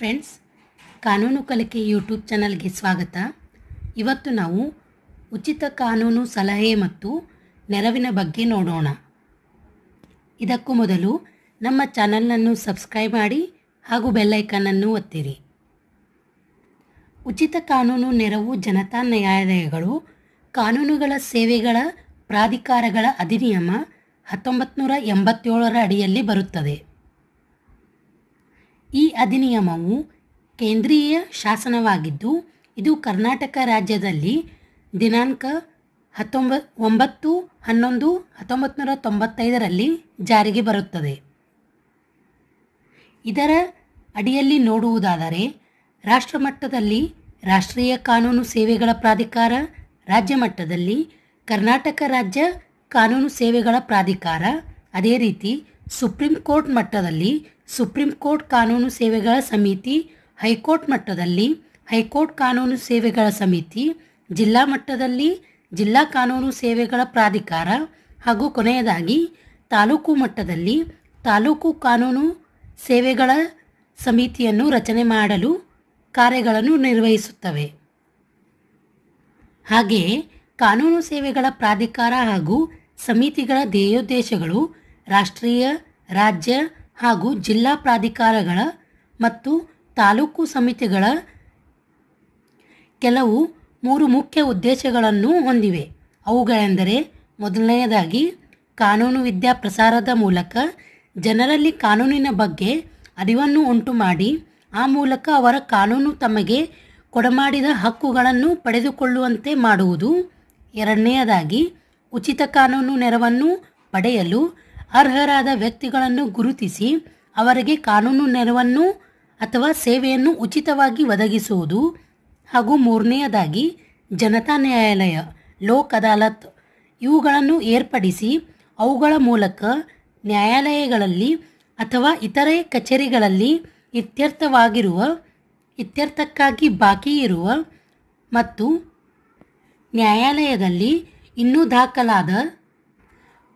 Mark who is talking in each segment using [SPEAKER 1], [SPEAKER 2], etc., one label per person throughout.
[SPEAKER 1] friends ಕಾನೂನು ಕಲಿಕೆ YouTube ಚಾನಲ್ಗೆ ಸ್ವಾಗತ ಇವತ್ತು ನಾವು ಉಚಿತ ಕಾನೂನು ಸಲಹೆ ಮತ್ತು ನೆರವಿನ ಬಗ್ಗೆ ನೋಡೋಣ ಇದಕ್ಕೂ ಮೊದಲು ನಮ್ಮ ಚಾನಲನ್ನು ಸಬ್ಸ್ಕ್ರೈಬ್ ಮಾಡಿ ಹಾಗೂ ಬೆಲ್ಲೈಕನನ್ನು ಒತ್ತಿರಿ ಉಚಿತ ಕಾನೂನು ನೆರವು ಜನತಾ ನ್ಯಾಯಾಲಯಗಳು ಕಾನೂನುಗಳ ಸೇವೆಗಳ ಪ್ರಾಧಿಕಾರಗಳ ಅಧಿನಿಯಮ ಹತ್ತೊಂಬತ್ತು ನೂರ ಎಂಬತ್ತೇಳರ ಅಡಿಯಲ್ಲಿ ಬರುತ್ತದೆ ಈ ಅಧಿನಿಯಮವು ಕೇಂದ್ರೀಯ ಶಾಸನವಾಗಿದ್ದು ಇದು ಕರ್ನಾಟಕ ರಾಜ್ಯದಲ್ಲಿ ದಿನಾಂಕ ಹತ್ತೊಂಬ ಒಂಬತ್ತು ಹನ್ನೊಂದು ಹತ್ತೊಂಬತ್ತು ನೂರ ತೊಂಬತ್ತೈದರಲ್ಲಿ ಜಾರಿಗೆ ಬರುತ್ತದೆ ಇದರ ಅಡಿಯಲ್ಲಿ ನೋಡುವುದಾದರೆ ರಾಷ್ಟ್ರಮಟ್ಟದಲ್ಲಿ ರಾಷ್ಟ್ರೀಯ ಕಾನೂನು ಸೇವೆಗಳ ಪ್ರಾಧಿಕಾರ ರಾಜ್ಯ ಮಟ್ಟದಲ್ಲಿ ಕರ್ನಾಟಕ ರಾಜ್ಯ ಕಾನೂನು ಸೇವೆಗಳ ಪ್ರಾಧಿಕಾರ ಅದೇ ರೀತಿ ಸುಪ್ರೀಂ ಕೋರ್ಟ್ ಮಟ್ಟದಲ್ಲಿ ಸುಪ್ರೀಂ ಕೋರ್ಟ್ ಕಾನೂನು ಸೇವೆಗಳ ಸಮಿತಿ ಹೈಕೋರ್ಟ್ ಮಟ್ಟದಲ್ಲಿ ಹೈಕೋರ್ಟ್ ಕಾನೂನು ಸೇವೆಗಳ ಸಮಿತಿ ಜಿಲ್ಲಾ ಮಟ್ಟದಲ್ಲಿ ಜಿಲ್ಲಾ ಕಾನೂನು ಸೇವೆಗಳ ಪ್ರಾಧಿಕಾರ ಹಾಗೂ ಕೊನೆಯದಾಗಿ ತಾಲೂಕು ಮಟ್ಟದಲ್ಲಿ ತಾಲೂಕು ಕಾನೂನು ಸೇವೆಗಳ ಸಮಿತಿಯನ್ನು ರಚನೆ ಮಾಡಲು ಕಾರ್ಯಗಳನ್ನು ನಿರ್ವಹಿಸುತ್ತವೆ ಹಾಗೆಯೇ ಕಾನೂನು ಸೇವೆಗಳ ಪ್ರಾಧಿಕಾರ ಹಾಗೂ ಸಮಿತಿಗಳ ಧ್ಯೇಯೋದ್ದೇಶಗಳು ರಾಷ್ಟ್ರೀಯ ರಾಜ್ಯ ಹಾಗೂ ಜಿಲ್ಲಾ ಪ್ರಾಧಿಕಾರಗಳ ಮತ್ತು ತಾಲೂಕು ಸಮಿತಿಗಳ ಕೆಲವು ಮೂರು ಮುಖ್ಯ ಉದ್ದೇಶಗಳನ್ನು ಹೊಂದಿವೆ ಅವುಗಳೆಂದರೆ ಮೊದಲನೆಯದಾಗಿ ಕಾನೂನು ವಿದ್ಯಾ ಪ್ರಸಾರದ ಮೂಲಕ ಜನರಲ್ಲಿ ಕಾನೂನಿನ ಬಗ್ಗೆ ಅರಿವನ್ನು ಉಂಟು ಮಾಡಿ ಆ ಮೂಲಕ ಅವರ ಕಾನೂನು ತಮಗೆ ಕೊಡಮಾಡಿದ ಹಕ್ಕುಗಳನ್ನು ಪಡೆದುಕೊಳ್ಳುವಂತೆ ಮಾಡುವುದು ಎರಡನೆಯದಾಗಿ ಉಚಿತ ಕಾನೂನು ನೆರವನ್ನು ಪಡೆಯಲು ಅರ್ಹರಾದ ವ್ಯಕ್ತಿಗಳನ್ನು ಗುರುತಿಸಿ ಅವರಿಗೆ ಕಾನೂನು ನೆರವನ್ನು ಅಥವಾ ಸೇವೆಯನ್ನು ಉಚಿತವಾಗಿ ಒದಗಿಸುವುದು ಹಾಗೂ ಮೂರನೆಯದಾಗಿ ಜನತಾ ನ್ಯಾಯಾಲಯ ಲೋಕ್ ಅದಾಲತ್ ಇವುಗಳನ್ನು ಏರ್ಪಡಿಸಿ ಅವುಗಳ ಮೂಲಕ ನ್ಯಾಯಾಲಯಗಳಲ್ಲಿ ಅಥವಾ ಇತರೆ ಕಚೇರಿಗಳಲ್ಲಿ ಇತ್ಯರ್ಥವಾಗಿರುವ ಇತ್ಯರ್ಥಕ್ಕಾಗಿ ಬಾಕಿ ಇರುವ ಮತ್ತು ನ್ಯಾಯಾಲಯದಲ್ಲಿ ಇನ್ನೂ ದಾಖಲಾದ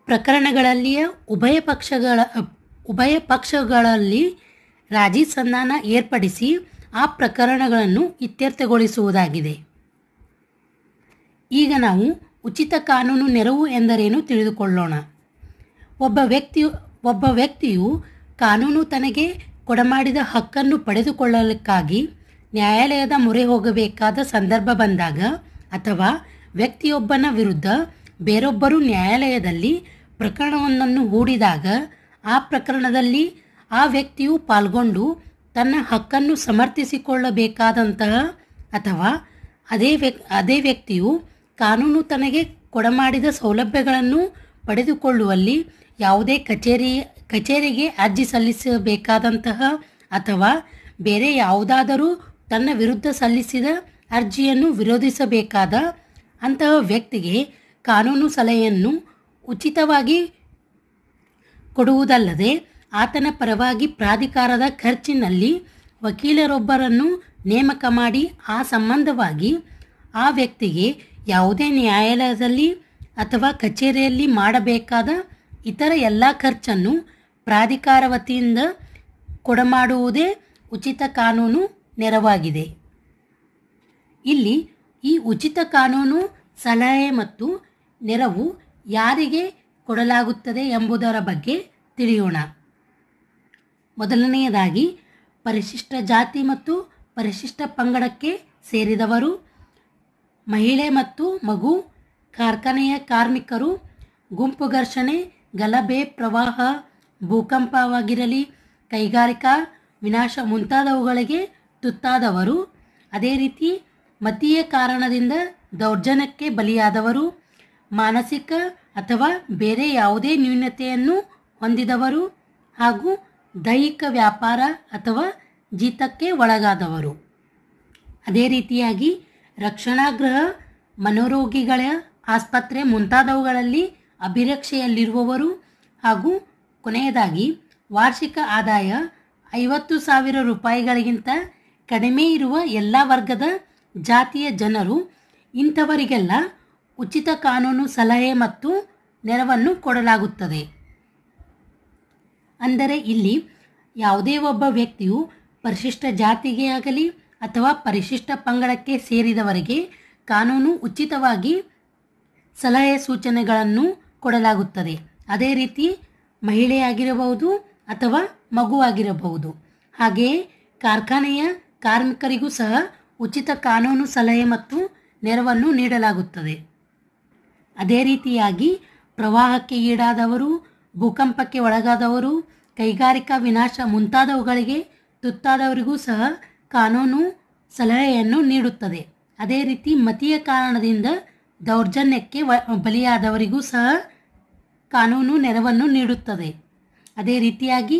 [SPEAKER 1] ಪ್ರಕರಣಗಳಲ್ಲಿಯ ಉಭಯ ಪಕ್ಷಗಳ ಉಭಯ ಪಕ್ಷಗಳಲ್ಲಿ ರಾಜಿ ಸಂಧಾನ ಏರ್ಪಡಿಸಿ ಆ ಪ್ರಕರಣಗಳನ್ನು ಇತ್ಯರ್ಥಗೊಳಿಸುವುದಾಗಿದೆ ಈಗ ನಾವು ಉಚಿತ ಕಾನೂನು ನೆರವು ಎಂದರೇನು ತಿಳಿದುಕೊಳ್ಳೋಣ ಒಬ್ಬ ವ್ಯಕ್ತಿಯು ಒಬ್ಬ ವ್ಯಕ್ತಿಯು ಕಾನೂನು ತನಗೆ ಕೊಡಮಾಡಿದ ಹಕ್ಕನ್ನು ಪಡೆದುಕೊಳ್ಳಲಿಕ್ಕಾಗಿ ನ್ಯಾಯಾಲಯದ ಮೊರೆ ಹೋಗಬೇಕಾದ ಸಂದರ್ಭ ಬಂದಾಗ ಅಥವಾ ವ್ಯಕ್ತಿಯೊಬ್ಬನ ವಿರುದ್ಧ ಬೇರೊಬ್ಬರು ನ್ಯಾಯಾಲಯದಲ್ಲಿ ಪ್ರಕರಣವೊಂದನ್ನು ಹೂಡಿದಾಗ ಆ ಪ್ರಕರಣದಲ್ಲಿ ಆ ವ್ಯಕ್ತಿಯು ಪಾಲ್ಗೊಂಡು ತನ್ನ ಹಕ್ಕನ್ನು ಸಮರ್ಥಿಸಿಕೊಳ್ಳಬೇಕಾದಂತಹ ಅಥವಾ ಅದೇ ವ್ಯಕ್ ಅದೇ ವ್ಯಕ್ತಿಯು ಕಾನೂನು ತನಗೆ ಕೊಡಮಾಡಿದ ಸೌಲಭ್ಯಗಳನ್ನು ಪಡೆದುಕೊಳ್ಳುವಲ್ಲಿ ಯಾವುದೇ ಕಚೇರಿ ಕಚೇರಿಗೆ ಅರ್ಜಿ ಸಲ್ಲಿಸಬೇಕಾದಂತಹ ಅಥವಾ ಬೇರೆ ಯಾವುದಾದರೂ ತನ್ನ ವಿರುದ್ಧ ಸಲ್ಲಿಸಿದ ಅರ್ಜಿಯನ್ನು ವಿರೋಧಿಸಬೇಕಾದ ಅಂತಹ ವ್ಯಕ್ತಿಗೆ ಕಾನೂನು ಸಲಹೆಯನ್ನು ಉಚಿತವಾಗಿ ಕೊಡುವುದಲ್ಲದೆ ಆತನ ಪರವಾಗಿ ಪ್ರಾಧಿಕಾರದ ಖರ್ಚಿನಲ್ಲಿ ವಕೀಲರೊಬ್ಬರನ್ನು ನೇಮಕ ಮಾಡಿ ಆ ಸಂಬಂಧವಾಗಿ ಆ ವ್ಯಕ್ತಿಗೆ ಯಾವುದೇ ನ್ಯಾಯಾಲಯದಲ್ಲಿ ಅಥವಾ ಕಚೇರಿಯಲ್ಲಿ ಮಾಡಬೇಕಾದ ಇತರ ಎಲ್ಲ ಖರ್ಚನ್ನು ಪ್ರಾಧಿಕಾರ ವತಿಯಿಂದ ಕೊಡಮಾಡುವುದೇ ಉಚಿತ ಕಾನೂನು ನೆರವಾಗಿದೆ ಇಲ್ಲಿ ಈ ಉಚಿತ ಕಾನೂನು ಸಲಹೆ ಮತ್ತು ನೆರವು ಯಾರಿಗೆ ಕೊಡಲಾಗುತ್ತದೆ ಎಂಬುದರ ಬಗ್ಗೆ ತಿಳಿಯೋಣ ಮೊದಲನೆಯದಾಗಿ ಪರಿಶಿಷ್ಟ ಜಾತಿ ಮತ್ತು ಪರಿಶಿಷ್ಟ ಪಂಗಡಕ್ಕೆ ಸೇರಿದವರು ಮಹಿಳೆ ಮತ್ತು ಮಗು ಕಾರ್ಖಾನೆಯ ಕಾರ್ಮಿಕರು ಗುಂಪು ಘರ್ಷಣೆ ಗಲಭೆ ಪ್ರವಾಹ ಭೂಕಂಪವಾಗಿರಲಿ ಕೈಗಾರಿಕಾ ವಿನಾಶ ಮುಂತಾದವುಗಳಿಗೆ ತುತ್ತಾದವರು ಅದೇ ರೀತಿ ಮತೀಯ ಕಾರಣದಿಂದ ದೌರ್ಜನ್ಯಕ್ಕೆ ಬಲಿಯಾದವರು ಮಾನಸಿಕ ಅಥವಾ ಬೇರೆ ಯಾವುದೇ ನ್ಯೂನತೆಯನ್ನು ಹೊಂದಿದವರು ಹಾಗೂ ದೈಹಿಕ ವ್ಯಾಪಾರ ಅಥವಾ ಜೀತಕ್ಕೆ ಒಳಗಾದವರು ಅದೇ ರೀತಿಯಾಗಿ ರಕ್ಷಣಾಗೃಹ ಮನೋರೋಗಿಗಳ ಆಸ್ಪತ್ರೆ ಮುಂತಾದವುಗಳಲ್ಲಿ ಅಭಿರಕ್ಷೆಯಲ್ಲಿರುವವರು ಹಾಗೂ ಕೊನೆಯದಾಗಿ ವಾರ್ಷಿಕ ಆದಾಯ ಐವತ್ತು ಸಾವಿರ ರೂಪಾಯಿಗಳಿಗಿಂತ ಕಡಿಮೆ ಇರುವ ಎಲ್ಲ ವರ್ಗದ ಜಾತಿಯ ಜನರು ಇಂಥವರಿಗೆಲ್ಲ ಉಚಿತ ಕಾನೂನು ಸಲಹೆ ಮತ್ತು ನೆರವನ್ನು ಕೊಡಲಾಗುತ್ತದೆ ಅಂದರೆ ಇಲ್ಲಿ ಯಾವುದೇ ಒಬ್ಬ ವ್ಯಕ್ತಿಯು ಪರಿಶಿಷ್ಟ ಜಾತಿಗೆ ಆಗಲಿ ಅಥವಾ ಪರಿಶಿಷ್ಟ ಪಂಗಡಕ್ಕೆ ಸೇರಿದವರಿಗೆ ಕಾನೂನು ಉಚಿತವಾಗಿ ಸಲಹೆ ಸೂಚನೆಗಳನ್ನು ಕೊಡಲಾಗುತ್ತದೆ ಅದೇ ರೀತಿ ಮಹಿಳೆಯಾಗಿರಬಹುದು ಅಥವಾ ಮಗುವಾಗಿರಬಹುದು ಹಾಗೆಯೇ ಕಾರ್ಖಾನೆಯ ಕಾರ್ಮಿಕರಿಗೂ ಸಹ ಉಚಿತ ಕಾನೂನು ಸಲಹೆ ಮತ್ತು ನೆರವನ್ನು ನೀಡಲಾಗುತ್ತದೆ ಅದೇ ರೀತಿಯಾಗಿ ಪ್ರವಾಹಕ್ಕೆ ಈಡಾದವರು ಭೂಕಂಪಕ್ಕೆ ಒಳಗಾದವರು ಕೈಗಾರಿಕಾ ವಿನಾಶ ಮುಂತಾದವುಗಳಿಗೆ ತುತ್ತಾದವರಿಗೂ ಸಹ ಕಾನೂನು ಸಲಹೆಯನ್ನು ನೀಡುತ್ತದೆ ಅದೇ ರೀತಿ ಮತೀಯ ಕಾರಣದಿಂದ ದೌರ್ಜನ್ಯಕ್ಕೆ ಬಲಿಯಾದವರಿಗೂ ಸಹ ಕಾನೂನು ನೆರವನ್ನು ನೀಡುತ್ತದೆ ಅದೇ ರೀತಿಯಾಗಿ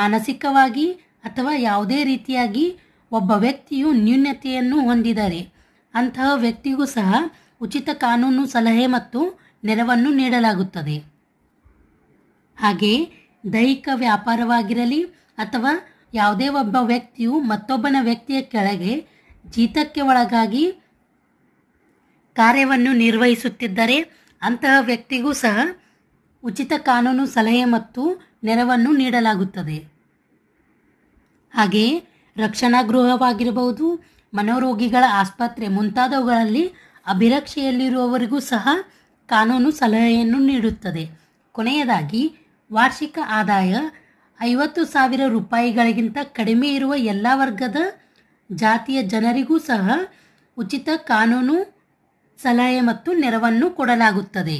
[SPEAKER 1] ಮಾನಸಿಕವಾಗಿ ಅಥವಾ ಯಾವುದೇ ರೀತಿಯಾಗಿ ಒಬ್ಬ ವ್ಯಕ್ತಿಯು ನ್ಯೂನ್ಯತೆಯನ್ನು ಹೊಂದಿದರೆ ಅಂತಹ ವ್ಯಕ್ತಿಗೂ ಸಹ ಉಚಿತ ಕಾನೂನು ಸಲಹೆ ಮತ್ತು ನೆರವನ್ನು ನೀಡಲಾಗುತ್ತದೆ ಹಾಗೆ ದೈಹಿಕ ವ್ಯಾಪಾರವಾಗಿರಲಿ ಅಥವಾ ಯಾವುದೇ ಒಬ್ಬ ವ್ಯಕ್ತಿಯು ಮತ್ತೊಬ್ಬನ ವ್ಯಕ್ತಿಯ ಕೆಳಗೆ ಜೀತಕ್ಕೆ ಒಳಗಾಗಿ ಕಾರ್ಯವನ್ನು ನಿರ್ವಹಿಸುತ್ತಿದ್ದರೆ ಅಂತಹ ವ್ಯಕ್ತಿಗೂ ಸಹ ಉಚಿತ ಕಾನೂನು ಸಲಹೆ ಮತ್ತು ನೆರವನ್ನು ನೀಡಲಾಗುತ್ತದೆ ಹಾಗೆಯೇ ರಕ್ಷಣಾ ಗೃಹವಾಗಿರಬಹುದು ಮನೋರೋಗಿಗಳ ಆಸ್ಪತ್ರೆ ಮುಂತಾದವುಗಳಲ್ಲಿ ಅಭಿರಕ್ಷೆಯಲ್ಲಿರುವವರಿಗೂ ಸಹ ಕಾನೂನು ಸಲಹೆಯನ್ನು ನೀಡುತ್ತದೆ ಕೊನೆಯದಾಗಿ ವಾರ್ಷಿಕ ಆದಾಯ ಐವತ್ತು ಸಾವಿರ ರೂಪಾಯಿಗಳಿಗಿಂತ ಕಡಿಮೆ ಇರುವ ಎಲ್ಲ ವರ್ಗದ ಜಾತಿಯ ಜನರಿಗೂ ಸಹ ಉಚಿತ ಕಾನೂನು ಸಲಹೆ ಮತ್ತು ನೆರವನ್ನು ಕೊಡಲಾಗುತ್ತದೆ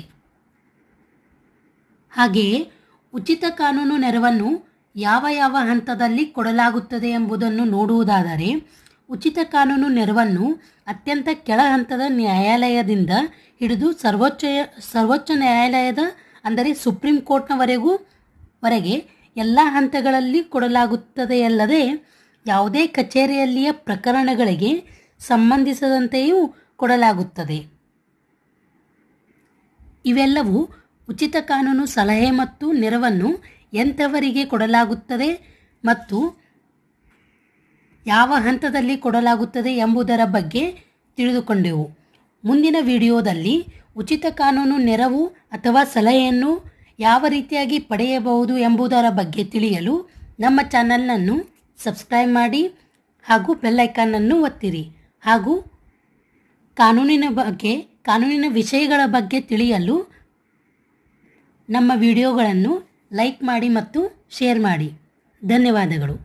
[SPEAKER 1] ಹಾಗೆಯೇ ಉಚಿತ ಕಾನೂನು ನೆರವನ್ನು ಯಾವ ಯಾವ ಹಂತದಲ್ಲಿ ಕೊಡಲಾಗುತ್ತದೆ ಎಂಬುದನ್ನು ನೋಡುವುದಾದರೆ ಉಚಿತ ಕಾನೂನು ನೆರವನ್ನು ಅತ್ಯಂತ ಕೆಳ ಹಂತದ ನ್ಯಾಯಾಲಯದಿಂದ ಹಿಡಿದು ಸರ್ವೋಚ್ಚ ಸರ್ವೋಚ್ಚ ನ್ಯಾಯಾಲಯದ ಅಂದರೆ ಸುಪ್ರೀಂ ಕೋರ್ಟ್ನವರೆಗೂ ವರೆಗೆ ಎಲ್ಲ ಹಂತಗಳಲ್ಲಿ ಕೊಡಲಾಗುತ್ತದೆಯಲ್ಲದೆ ಯಾವುದೇ ಕಚೇರಿಯಲ್ಲಿಯ ಪ್ರಕರಣಗಳಿಗೆ ಸಂಬಂಧಿಸದಂತೆಯೂ ಕೊಡಲಾಗುತ್ತದೆ ಇವೆಲ್ಲವೂ ಉಚಿತ ಕಾನೂನು ಸಲಹೆ ಮತ್ತು ನೆರವನ್ನು ಎಂಥವರಿಗೆ ಕೊಡಲಾಗುತ್ತದೆ ಮತ್ತು ಯಾವ ಹಂತದಲ್ಲಿ ಕೊಡಲಾಗುತ್ತದೆ ಎಂಬುದರ ಬಗ್ಗೆ ತಿಳಿದುಕೊಂಡೆವು ಮುಂದಿನ ವಿಡಿಯೋದಲ್ಲಿ ಉಚಿತ ಕಾನೂನು ನೆರವು ಅಥವಾ ಸಲಹೆಯನ್ನು ಯಾವ ರೀತಿಯಾಗಿ ಪಡೆಯಬಹುದು ಎಂಬುದರ ಬಗ್ಗೆ ತಿಳಿಯಲು ನಮ್ಮ ಚಾನಲನ್ನು ಸಬ್ಸ್ಕ್ರೈಬ್ ಮಾಡಿ ಹಾಗೂ ಬೆಲ್ಲೈಕನ್ನನ್ನು ಒತ್ತಿರಿ ಹಾಗೂ ಕಾನೂನಿನ ಬಗ್ಗೆ ಕಾನೂನಿನ ವಿಷಯಗಳ ಬಗ್ಗೆ ತಿಳಿಯಲು ನಮ್ಮ ವಿಡಿಯೋಗಳನ್ನು ಲೈಕ್ ಮಾಡಿ ಮತ್ತು ಶೇರ್ ಮಾಡಿ ಧನ್ಯವಾದಗಳು